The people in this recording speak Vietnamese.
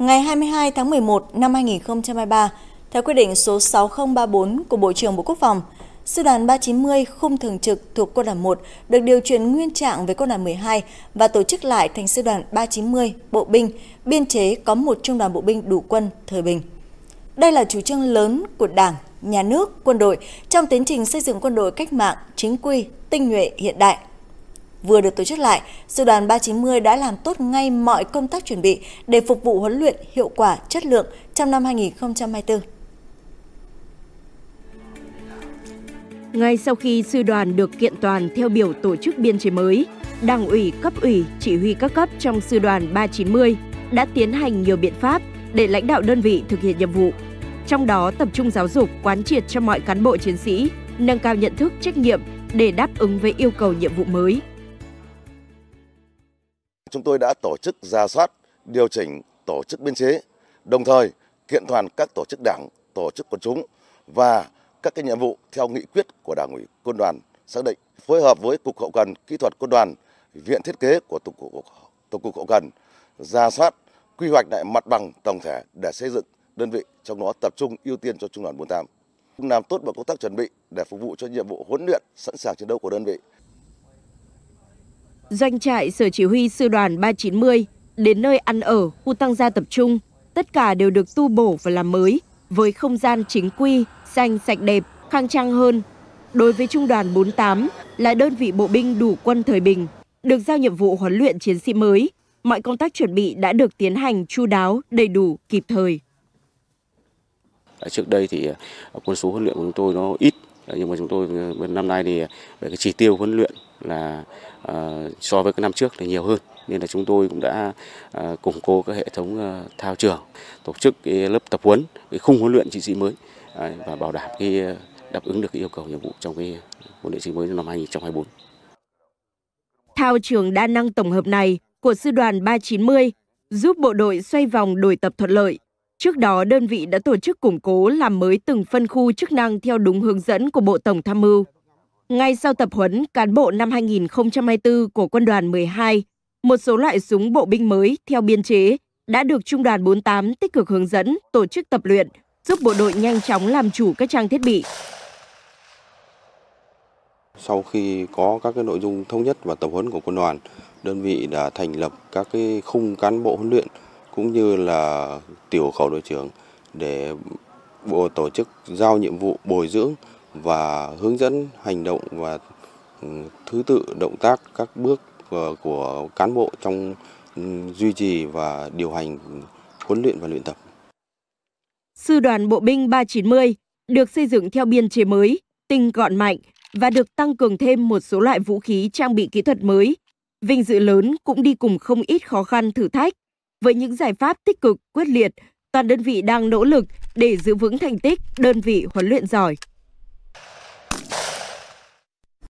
ngày 22 tháng 11 năm 2023, theo quyết định số 6034 của Bộ trưởng Bộ Quốc phòng, Sư đoàn 390 không thường trực thuộc Quân đoàn 1 được điều chuyển nguyên trạng với Quân đoàn 12 và tổ chức lại thành Sư đoàn 390 bộ binh, biên chế có một trung đoàn bộ binh đủ quân thời bình. Đây là chủ trương lớn của Đảng, Nhà nước, quân đội trong tiến trình xây dựng quân đội cách mạng, chính quy, tinh nhuệ, hiện đại – vừa được tổ chức lại, Sư đoàn 390 đã làm tốt ngay mọi công tác chuẩn bị để phục vụ huấn luyện hiệu quả chất lượng trong năm 2024. Ngay sau khi sư đoàn được kiện toàn theo biểu tổ chức biên chế mới, Đảng ủy, cấp ủy, chỉ huy các cấp trong sư đoàn 390 đã tiến hành nhiều biện pháp để lãnh đạo đơn vị thực hiện nhiệm vụ. Trong đó tập trung giáo dục, quán triệt cho mọi cán bộ chiến sĩ nâng cao nhận thức trách nhiệm để đáp ứng với yêu cầu nhiệm vụ mới. Chúng tôi đã tổ chức ra soát, điều chỉnh tổ chức biên chế, đồng thời kiện toàn các tổ chức đảng, tổ chức quần chúng và các cái nhiệm vụ theo nghị quyết của Đảng ủy Quân đoàn xác định phối hợp với Cục Hậu cần Kỹ thuật Quân đoàn, Viện Thiết kế của Tổng cục, Tổng cục Hậu cần ra soát quy hoạch lại mặt bằng tổng thể để xây dựng đơn vị trong đó tập trung ưu tiên cho trung đoàn 48 làm tốt vào công tác chuẩn bị để phục vụ cho nhiệm vụ huấn luyện sẵn sàng chiến đấu của đơn vị Doanh trại Sở Chỉ huy Sư đoàn 390 đến nơi ăn ở, khu tăng gia tập trung, tất cả đều được tu bổ và làm mới với không gian chính quy, xanh sạch đẹp, khang trang hơn. Đối với Trung đoàn 48 là đơn vị bộ binh đủ quân thời bình, được giao nhiệm vụ huấn luyện chiến sĩ mới, mọi công tác chuẩn bị đã được tiến hành chu đáo, đầy đủ, kịp thời. À, trước đây thì à, quân số huấn luyện của chúng tôi nó ít, à, nhưng mà chúng tôi năm nay thì về cái chỉ tiêu huấn luyện là uh, so với các năm trước thì nhiều hơn nên là chúng tôi cũng đã uh, củng cố các hệ thống uh, thao trường tổ chức cái lớp tập huấn cái khung huấn luyện chiến sĩ mới uh, và bảo đảm cái đáp ứng được cái yêu cầu nhiệm vụ trong cái huấn luyện chiến mới năm 2024 thao trường đa năng tổng hợp này của sư đoàn 390 giúp bộ đội xoay vòng đổi tập thuận lợi. Trước đó, đơn vị đã tổ chức củng cố làm mới từng phân khu chức năng theo đúng hướng dẫn của Bộ Tổng Tham mưu. Ngay sau tập huấn cán bộ năm 2024 của quân đoàn 12, một số loại súng bộ binh mới theo biên chế đã được Trung đoàn 48 tích cực hướng dẫn, tổ chức tập luyện, giúp bộ đội nhanh chóng làm chủ các trang thiết bị. Sau khi có các cái nội dung thống nhất và tập huấn của quân đoàn, đơn vị đã thành lập các cái khung cán bộ huấn luyện cũng như là tiểu khẩu đội trưởng để bộ tổ chức giao nhiệm vụ bồi dưỡng và hướng dẫn hành động và ừ, thứ tự động tác các bước ờ, của cán bộ trong ừ, duy trì và điều hành ừ, huấn luyện và luyện tập. Sư đoàn Bộ binh 390 được xây dựng theo biên chế mới, tinh gọn mạnh và được tăng cường thêm một số loại vũ khí trang bị kỹ thuật mới. Vinh dự lớn cũng đi cùng không ít khó khăn thử thách. Với những giải pháp tích cực, quyết liệt, toàn đơn vị đang nỗ lực để giữ vững thành tích đơn vị huấn luyện giỏi.